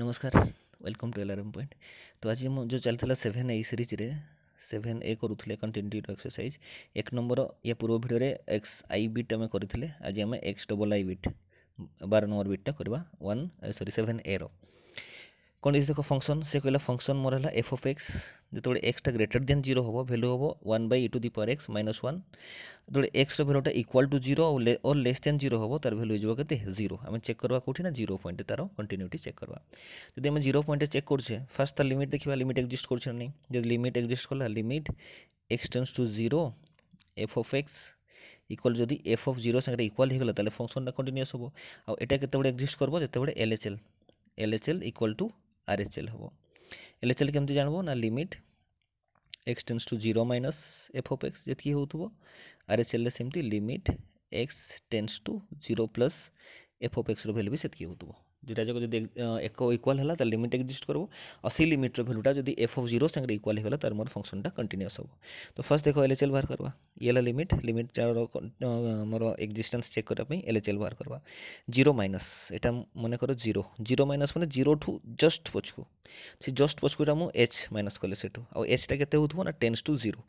ନମସ୍କାର welcome to ଏଲାରମ୍ point ତ ଆଜି ମୁଁ ଯେଉଁ ଚାଲିଥିଲା ସେଭେନ୍ ଏଇ ସିରିଜ୍ରେ ସେଭେନ୍ ଏ କରୁଥିଲେ କଣ୍ଟିନ୍ୟୁଟିଭ୍ ଏକ୍ସରସାଇଜ୍ ଏକ ନମ୍ବର ୟା ପୂର୍ବ ଭିଡ଼ିଓରେ ଏକ୍ସ ଆଇ ବିଟ୍ ଆମେ କରିଥିଲେ ଆଜି ଆମେ ଏକ୍ସ ଡବଲ୍ ଆଇ ବିଟ୍ ବାର ନମ୍ବର ବିଟ୍ଟା କରିବା ୱାନ୍ ସରି ସେଭେନ୍ ଏର କ'ଣ ଦେଇଛି ଦେଖ ଫଙ୍କସନ୍ ସେ କହିଲା ଫଙ୍କସନ୍ ମୋର ହେଲା ଏଫ୍ ଅଫ୍ ଏକ୍ସ ଯେତେବେଳେ ଏକ୍ସଟା ଗ୍ରେଟର୍ ଦେନ୍ ଜିରୋ ହେବ ଭ୍ୟାଲୁ ହେବ one by e to the power X minus one যেতবে এক্সর ভ্যালুটা ଇକ୍ୱାଲ୍ ଟୁ ଜିରୋ ଆଉ ଅର୍ ଲେସ୍ ଦେନ୍ ଜିରୋ ହେବ ତାର ଭ୍ୟାଲୁ ହେଇଯିବ କେତେ ଜିରୋ ଆମେ ଚେକ୍ କରିବା କେଉଁଠି ନା ଜିରୋ ପଏଣ୍ଟ ତାର କଣ୍ଟିନ୍ୟୁଟି ଚେକ୍ କରିବା ଯଦି ଆମେ ଜିରୋ ପଏଣ୍ଟ ଚେକ୍ କରୁଛେ ଫାର୍ଷ୍ଟ ତାର ଲିମିଟ୍ ଦେଖିବା ଲିମିଟ୍ ଏକ୍ଜିଷ୍ଟ କରୁଛେ ନା ନାହିଁ ଯଦି ଲିମିଟ୍ ଏକ୍ଜିଷ୍ଟ କଲା limit X tends to zero F of X equal যদি এফ অফ জিরো সাথে ইকুয়াল হয়ে গেল তাহলে ফংশনটা কন্টিনিউস হব আউ এটা কেতবে এক্সিস্ট করব যেতবে এলএচএল এলএচএল ইকুয়াল টু আরএচএল হব এলএচএল কেমতি জানব না limit X tends to zero minus F of X যেতকি হোথব आर एच एल सेमती limit X tends to zero plus F of X value भी सेको दुटा जाक जब एक इक्वाल है लिमिट एक्जिस्ट करो और सी लिमिट्र भैल्यूटा जब एफ अफ जीरो इक्वाल हो तो मोर फंक्शन कंटिन्यूस हो तो फर्स्ट देख एल एच एल बाहर करवा ये लिमिट लिमिट मोर एक्जिस्टेन्स चेक करने एल एच एल बाहर करवा जीरो माइनस यहाँ मन कर जीरो जीरो माइनस मैंने जीरो टू जस्ट पचकू सी जस्ट पचकूटा मुझे एच माइनस कले से एचटा के टेन्स टू जीरो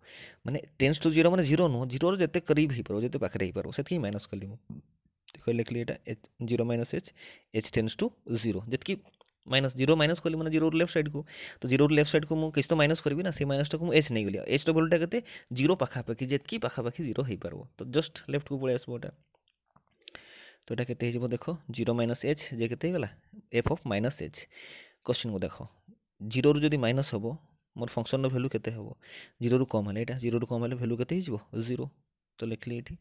मैंने टेन्स टू जीरो मैंने जीरो नुह जीरो जिते करीब हो पार्बे पार्ब से माइनस कली मुझे দেখো লিখলি এটা H zero minus H H tends to zero ଯେତିକି মাইনাস জিরো মাইনাস কলি মানে জিরোর লেফট সাইড কু তো জিরোর লেফট সাইড কু মু কিছু তো মাইনাস করবি না সেই মাইনাসটা কু এইচ নেই গলি এইচ টা ভ্যালুটা কেতে জিরো পাখাপাখি যেতকি পাখাপাখি জিরো হয়ে পারবো তো জস্ট লেফট কু পড়ে আসবো ওটা তো এটা কেতে হয়ে যাব দেখো জিরো মাইনাস এইচ যে কেতে হয়ে গলা F of minus H question কু দেখো জিরোর যদি মাইনাস হব মোর ফংশনর ভ্যালু কেতে হব জিরোর কম হলে এটা জিরোর কম হলে ভ্যালু কেতে হয়ে যাব জিরো তো লিখলি এটি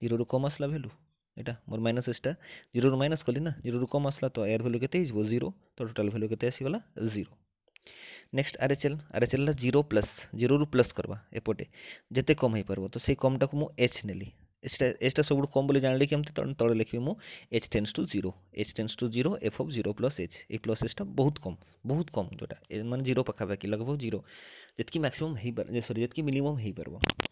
জিরোর কম আসলা ভ্যালু यहाँ मोर माइनस एसटा जीरो रू माइनस कली ना जीरो कम आसला तो एयर भैल्यू के जीरो तो टोटाल भैल्यू के आसगला zero next R H L R H L है जीरो प्लस जीरो रू प्लस करवा एपटे जिते कम हो पार तो से कमटा को मुझे एच नेली एचटा एचटा सब कम बोली जान ली कमी तले लिखी मुझे H tends to zero H tends to zero F of zero plus H A plus एचटा बहुत कम बहुत कम जोटा मैंने जीरो पाखापाखी लगभग जीरो जितकी मैक्सीम सरी जितकी मिनिमम हो पार्ब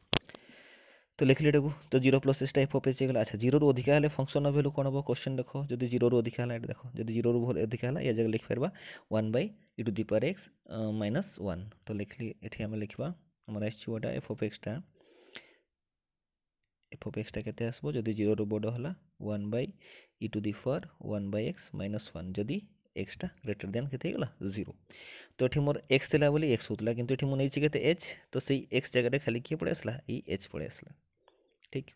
তো লেখিলে দেবু তো zero plus six F of X হয়ে আচ্ছা জিরো অধিকা হলে ফংশন ভ্যালু কোণ হব কোশ্চেন দেখ যদি জিরো অধিকা হল এটা দেখ যদি জিরো অধিকা হল ইয়া জায়গায় লিখিপারা one by e to the power X minus one তো লিখলি এটি আমি লিখবা আমার আসছে ওটা এফ অফ এক্সটা এফ অফ এক্সটা কেতে আসব যদি জিরো বড় হল one by e to the power one by X minus one যদি এক্সটা গ্রেটার দেন কেতে হয়ে জিরো তো এটি মোর এক্স লা বলে এক্স হোলা কিন্তু এটি মু নেছি কেতে এচ তো সেই এক্স জায়গাটা খালি কি পড়ে আসলা এই এচ পড়ে আসলা ঠিক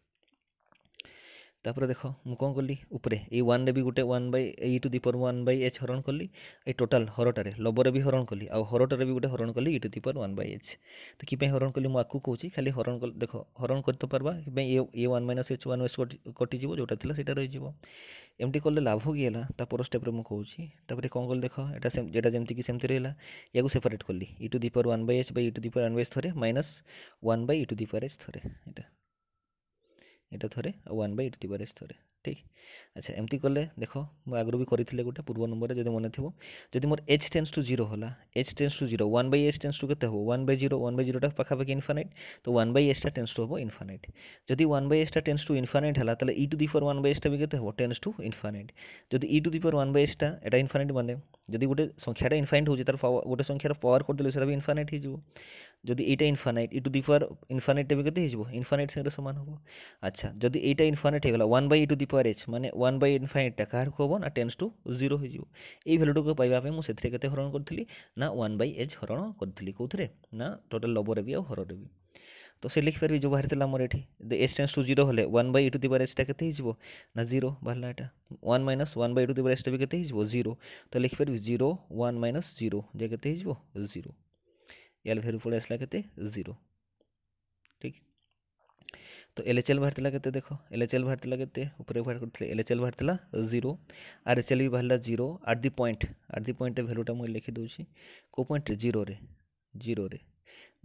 ତାପରେ ଦେଖ ମୁଁ କ'ଣ କଲି ଉପରେ ଏଇ ୱାନ୍ରେ ବି ଗୋଟେ one by e to the power one by H ହରଣ କଲି ଏଇ ଟୋଟାଲ୍ ହରଟାରେ ଲବରେ ବି ହରଣ କଲି ଆଉ ହରଟାରେ ବି ଗୋଟେ ହରଣ କଲି e to the power one by H ତ କି ପାଇଁ ହରଣ କଲି ମୁଁ ଆକୁ କହୁଛି ଖାଲି ହରଣ କଲି ଦେଖ ହରଣ କରି ତ ପାରବା କି ପାଇଁ ଏ ଏ one minus H one H କଟିଯିବ ଯେଉଁଟା ଥିଲା ସେଇଟା ରହିଯିବ ଏମିତି କଲେ ଲାଭ କି ହେଲା ତା ପର ଷ୍ଟେପ୍ରେ ମୁଁ କହୁଛି ତାପରେ କ'ଣ କଲି ଦେଖ ଏଇଟା ଏଇଟା ଯେମିତିକି ସେମିତି ରହିଲା ୟାକୁ ସେପାରେଟ୍ କଲି e to the power one by H by e to the power one by H ଥରେ minus one by e to the power H ଥରେ ଏଇଟା এটা ଥରେ ଆଉ one by e to the power S ଥରେ ଠିକ୍ ଆଚ୍ଛା ଏମିତି କଲେ ଦେଖ ମୁଁ ଆଗରୁ ବି କରିଥିଲି ଗୋଟେ ପୂର୍ବ ନମ୍ବରରେ ଯଦି ମନେ ଥିବ ଯଦି ମୋର ଏଚ୍ ଟେନ୍ସ ଟୁ ଜିରୋ ହେଲା H tends to zero one by H tends to କେତେ ହେବ one by zero one by ଜିରୋଟା ପାଖାପାଖି ଇନଫାନାଇଟ୍ ତ ୱାନ୍ ବାଇ ଏଚ୍ଟା ଟେନ୍ସ ଟୁ ହେବ ଇନଫାନାଇଟ୍ ଯଦି ୱାନ୍ ବାଇ ଏଚ୍ଟା ଟେନ୍ସ ଟୁ ଇନଫାନାଇଟ୍ ହେଲା ତାହେଲେ e to the power one by ଏଚ୍ଟା ବି କେତେ ହେବ ଟେନ୍ସ ଟୁ ଇନଫାନାଇଟ୍ ଯଦି e to the power one by ଏଚ୍ଟା ଏଇଟା ଇନଫାନାଇଟ୍ ମାନେ ଯଦି ଗୋଟେ ସଂଖ୍ୟାଟା ଇନଫାଇନାଇଟ୍ ହେଉଛି ତାର ଗୋଟେ ସଂଖ୍ୟାର ପାୱାର କରିଦେଲେ ସେଟା ବି ଇନଫାନାଇଟ୍ ହେଇଯିବ যদি এইটা ইনফানাইট ইটু দি পাওয়ার ইনফানাইট টেবে কেতে হিসব ইনফানাইট সাথে সমান হব আচ্ছা যদি এইটা ইনফানাইট হয়ে গেল one by e to the power H মানে ওয়ান বাই ইনফানাইটটা কাহারকু হব না টেন্স টু জিরো হয়ে যাব এই ভ্যালুটুকু পাইবা পাই মু সেথিরে কেতে হরণ করছিলি না ওয়ান বাই এচ হরণ করছিলি কোথিরে না টোটাল লবরে বি আর হররে বি তো সে লিখিপারি যে বাহারি আমার এটি এস টেন্স টু জিরো হলে ওয়ান বাই ইটু দিবার এসটা কেতে হিসব না জিরো বাহারা এটা one minus one by e to the power এসটা বি কেতে হিসব জিরো তো লিখিপারি জিরো ওয়ান মাইনাস জিরো যে কেতে হিসব জিরো एल भैल्यू पड़े आसला कैसे जीरो ठीक तो एल एच एल बाहर के देख एल एच एल बाहर के बाहर कर एल एच एल बाहर जीरो आर एच एल भी बाहर zero at the point at the point भैल्यूटा मुझे लिखिदे को पॉइंट जीरो रे जीरो रे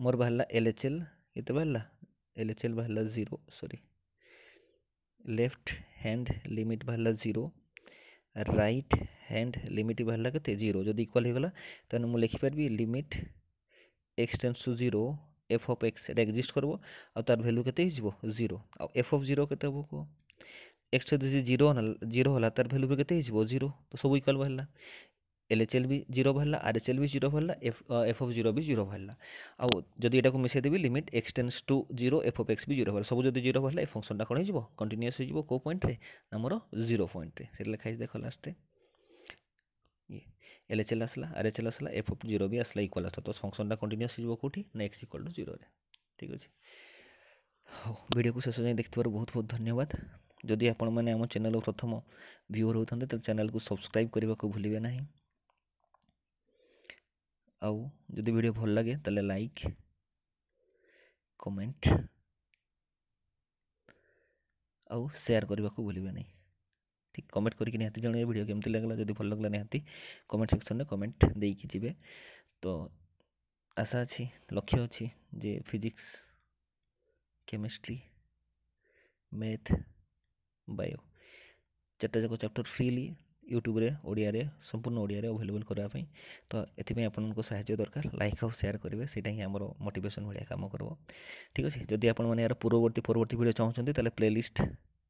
मोर बाहर एल एच एल के बाहर एल एच एल बाहर zero sorry left hand limit बाहर जीरो राइट हैंड लिमिट बाहर के जीरो जदि इक्वाल होगा तो मुझे लिखिपारि limit X tends to zero F of X এটা ଏକ୍ଜିଷ୍ଟ করব ଆଉ ତାର ଭ୍ୟାଲ୍ୟୁ କେତେ ହେଇଯିବ ଜିରୋ ଆଉ ଏଫ୍ ଅଫ୍ ଜିରୋ କେତେ ହେବ କୁହ ଏକ୍ସ ଯଦି ଜିରୋ ଜିରୋ ହେଲା ତାର ଭ୍ୟାଲ୍ୟୁ ବି କେତେ ହେଇଯିବ ଜିରୋ ତ ସବୁ ଇକ୍ୱାଲ୍ ବାହାରିଲା এল এইচ এল বি জিরো বাহারা আর এইচ এল বি জিরো বাহারা এফ এফ অফ জিরো বি জিরো বাহারা আউ যদি এটা মিশাই দেবি limit X tends to zero F of X বি জিরো বাহারা সবু যদি জিরো বাহারা এই ফংশনটা কোণ হয়ে কন্টিনিউস হয়ে কেউ পয়েন্টে আমার জিরো পয়েন্টে সেটা লেখা হয়েছে দেখ লাস্টে ಎಲ್ ಎಚ್ ಎಲ್ ಆಸಲ ଆର୍ ଏଚ୍ ଏଲ୍ ଆସଲା ଏଫ୍ ଅଫ୍ ଜିରୋ ବି ଆସିଲା ଇକ୍ୱାଲ୍ ଆସିଲା ତ ଫଙ୍କସନ୍ଟା କଣ୍ଟିନ୍ୟୁସ୍ ହେଇଯିବ କେଉଁଠି ନା ଏକ୍ସ ଇକ୍ୱାଲ୍ ଟୁ ଜିରୋରେ ଠିକ୍ ଅଛି ହଉ ଭିଡ଼ିଓକୁ ଶେଷ ଯାଏଁ ଦେଖିଥିବାରୁ ବହୁତ ବହୁତ ଧନ୍ୟବାଦ ଯଦି ଆପଣମାନେ ଆମ ଚ୍ୟାନେଲ୍ର ପ୍ରଥମ ଭ୍ୟୁଅର୍ ହେଉଥାନ୍ତେ ତାହେଲେ ଚ୍ୟାନେଲ୍କୁ ସବସ୍କ୍ରାଇବ୍ କରିବାକୁ ଭୁଲିବେ ନାହିଁ ଆଉ ଯଦି ଭିଡ଼ିଓ ଭଲ ଲାଗେ ତାହେଲେ ଲାଇକ୍ କମେଣ୍ଟ ଆଉ ସେୟାର କରିବାକୁ ଭୁଲିବେ ନାହିଁ ठीक कमेंट करके भिड कमी लगेगा जब भल लगेगा निहाती कमेंट सेक्शन में कमेंट देखे तो आशा अच्छी लक्ष्य अच्छी जे फिजिक्स केमिस्ट्री मैथ बायो चार्टा जाक चैप्टर फ्रीली यूट्यूब ओडिया संपूर्ण ओडिया अभेलेबल करवाई तो एपं आपय दरकार लाइक आउ सेयार करेंगे सेटा ही आम मोटेसन भाया काम कर ठीक अच्छे जदि आप पूर्ववर्त परवर्त भिड चाहते प्लेलीस्ट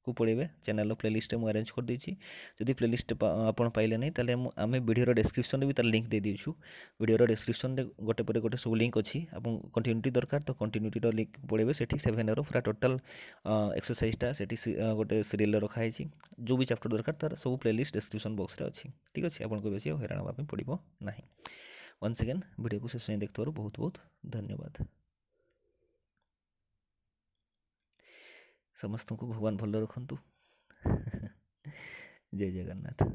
କୁ ପଳେଇବେ ଚ୍ୟାନେଲ୍ର ପ୍ଲେଲିଷ୍ଟରେ ମୁଁ ଆରେଞ୍ଜ କରିଦେଇଛି ଯଦି ପ୍ଲେଲିଷ୍ଟ ଆପଣ ପାଇଲେ ନାହିଁ ତାହେଲେ ଆମେ ଭିଡ଼ିଓର ଡେସ୍କ୍ରିପସନ୍ରେ ବି ତା'ର ଲିଙ୍କ୍ ଦେଇଦେଇଛୁ ଭିଡ଼ିଓର ଡେସ୍କ୍ରିପସନ୍ରେ ଗୋଟେ ପରେ ଗୋଟେ ସବୁ ଲିଙ୍କ୍ ଅଛି ଆପଣ କଣ୍ଟିନ୍ୟୁଟି ଦରକାର ତ କଣ୍ଟିନ୍ୟୁଟିର ଲିଙ୍କ୍ ପଳେଇବେ ସେଠି ସେଭେନ୍ ଏରୋ ପୁରା ଟୋଟାଲ୍ ଏକ୍ସରସାଇଜ୍ଟା ସେଠି ଗୋଟେ ସିରିଏଲ୍ରେ ରଖାହେଇଛି ଯେଉଁ ବି ଚାପ୍ଟର ଦରକାର ତା'ର ସବୁ ପ୍ଲେଲିଷ୍ଟ ଡେସ୍କ୍ରିପସନ୍ ବକ୍ସରେ ଅଛି ଠିକ୍ ଅଛି ଆପଣଙ୍କୁ ବେଶୀ ଆଉ ହଇରାଣ ହେବା ପାଇଁ ପଡ଼ିବ ନାହିଁ ୱାନ୍ସ ଏଗେନ୍ ଭିଡ଼ିଓକୁ ଶେଷ ଯାଏଁ ଦେଖୁଥିବାରୁ ବହୁତ ବହୁତ ଧନ୍ୟବାଦ ସମସ୍ତଙ୍କୁ ଭଗବାନ ଭଲ ରଖନ୍ତୁ ଜୟ ଜଗନ୍ନାଥ